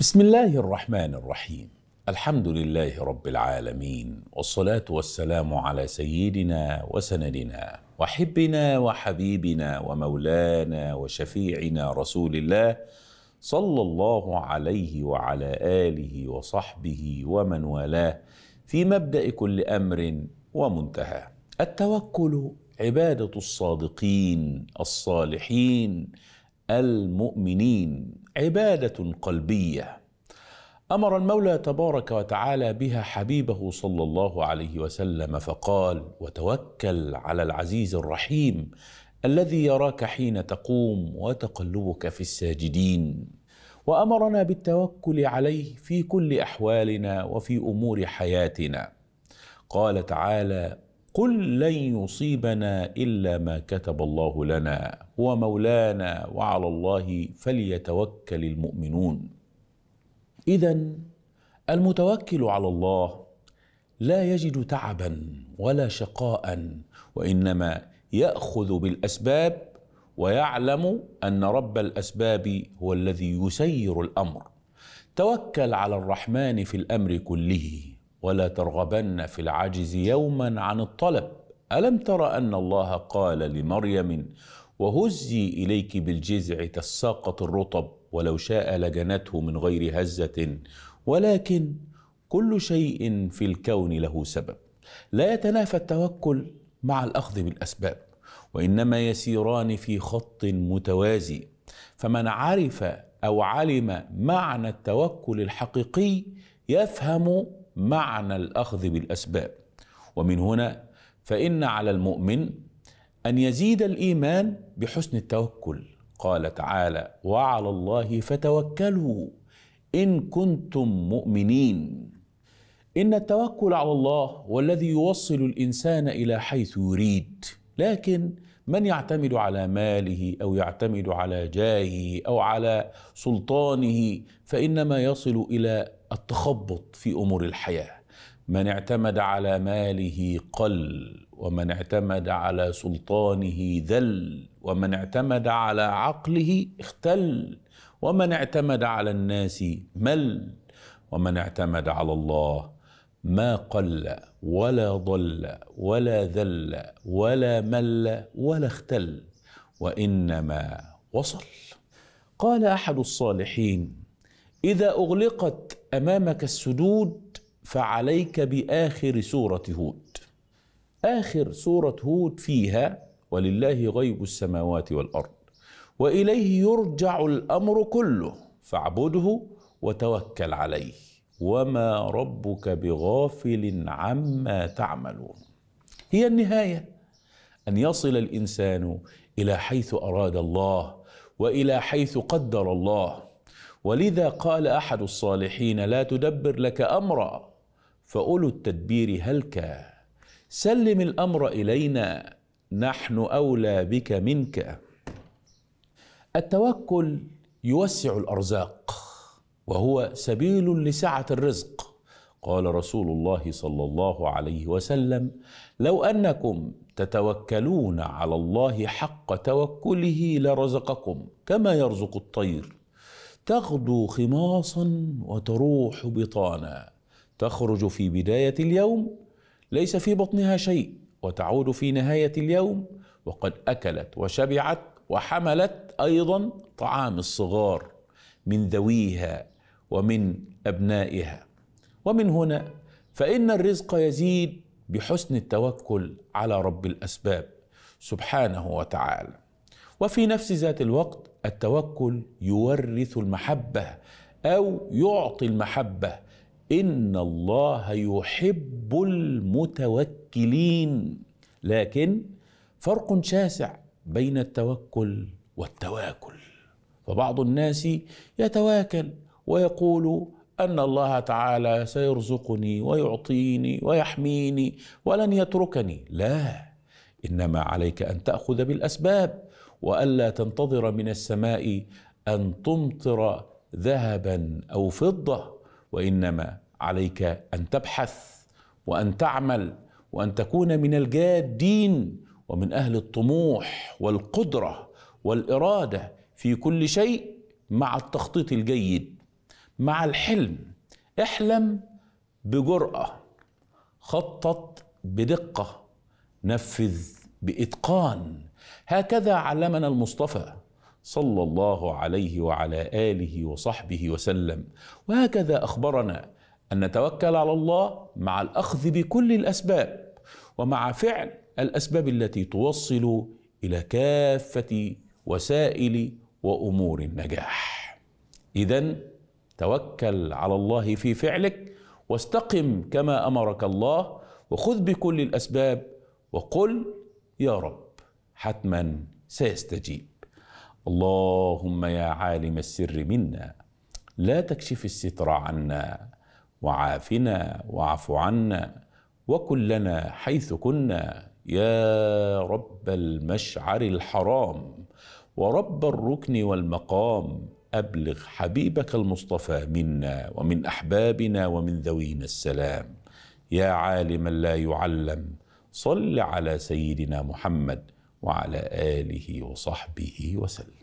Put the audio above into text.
بسم الله الرحمن الرحيم الحمد لله رب العالمين والصلاه والسلام على سيدنا وسندنا وحبنا وحبيبنا ومولانا وشفيعنا رسول الله صلى الله عليه وعلى اله وصحبه ومن والاه في مبدا كل امر ومنتهى التوكل عباده الصادقين الصالحين المؤمنين عباده قلبيه امر المولى تبارك وتعالى بها حبيبه صلى الله عليه وسلم فقال وتوكل على العزيز الرحيم الذي يراك حين تقوم وتقلبك في الساجدين وامرنا بالتوكل عليه في كل احوالنا وفي امور حياتنا قال تعالى قل لن يصيبنا الا ما كتب الله لنا هو مولانا وعلى الله فليتوكل المؤمنون اذا المتوكل على الله لا يجد تعبا ولا شقاء وانما ياخذ بالاسباب ويعلم ان رب الاسباب هو الذي يسير الامر توكل على الرحمن في الامر كله ولا ترغبن في العجز يوما عن الطلب الم تر ان الله قال لمريم وهزي اليك بالجذع تساقط الرطب ولو شاء لجنته من غير هزه ولكن كل شيء في الكون له سبب لا يتنافى التوكل مع الاخذ بالاسباب وانما يسيران في خط متوازي فمن عرف او علم معنى التوكل الحقيقي يفهم معنى الاخذ بالاسباب ومن هنا فان على المؤمن ان يزيد الايمان بحسن التوكل قال تعالى وعلى الله فتوكلوا ان كنتم مؤمنين ان التوكل على الله هو الذي يوصل الانسان الى حيث يريد لكن من يعتمد على ماله او يعتمد على جاهه او على سلطانه فانما يصل الى التخبط في امور الحياه من اعتمد على ماله قل ومن اعتمد على سلطانه ذل ومن اعتمد على عقله اختل ومن اعتمد على الناس مل ومن اعتمد على الله ما قل ولا ضل ولا ذل ولا مل ولا اختل وانما وصل قال احد الصالحين اذا اغلقت امامك السدود فعليك باخر سوره هود اخر سوره هود فيها ولله غيب السماوات والارض واليه يرجع الامر كله فاعبده وتوكل عليه وما ربك بغافل عما تعملون هي النهايه ان يصل الانسان الى حيث اراد الله والى حيث قدر الله ولذا قال احد الصالحين لا تدبر لك امرا فاولو التدبير هلكا سلم الامر الينا نحن اولى بك منك التوكل يوسع الارزاق وهو سبيل لسعه الرزق قال رسول الله صلى الله عليه وسلم لو انكم تتوكلون على الله حق توكله لرزقكم كما يرزق الطير تغدو خماصا وتروح بطانا تخرج في بدايه اليوم ليس في بطنها شيء وتعود في نهايه اليوم وقد اكلت وشبعت وحملت ايضا طعام الصغار من ذويها ومن ابنائها ومن هنا فان الرزق يزيد بحسن التوكل على رب الاسباب سبحانه وتعالى وفي نفس ذات الوقت التوكل يورث المحبه او يعطي المحبه ان الله يحب المتوكلين لكن فرق شاسع بين التوكل والتواكل فبعض الناس يتواكل ويقول ان الله تعالى سيرزقني ويعطيني ويحميني ولن يتركني لا انما عليك ان تاخذ بالاسباب والا تنتظر من السماء ان تمطر ذهبا او فضه وانما عليك ان تبحث وان تعمل وان تكون من الجادين ومن اهل الطموح والقدره والاراده في كل شيء مع التخطيط الجيد مع الحلم احلم بجراه خطط بدقه نفذ باتقان هكذا علمنا المصطفى صلى الله عليه وعلى اله وصحبه وسلم وهكذا اخبرنا ان نتوكل على الله مع الاخذ بكل الاسباب ومع فعل الاسباب التي توصل الى كافه وسائل وامور النجاح اذا توكل على الله في فعلك واستقم كما امرك الله وخذ بكل الاسباب وقل يا رب حتما سيستجيب اللهم يا عالم السر منا لا تكشف الستر عنا وعافنا واعف عنا وكن لنا حيث كنا يا رب المشعر الحرام ورب الركن والمقام ابلغ حبيبك المصطفى منا ومن احبابنا ومن ذوينا السلام يا عالما لا يعلم صل على سيدنا محمد وعلى اله وصحبه وسلم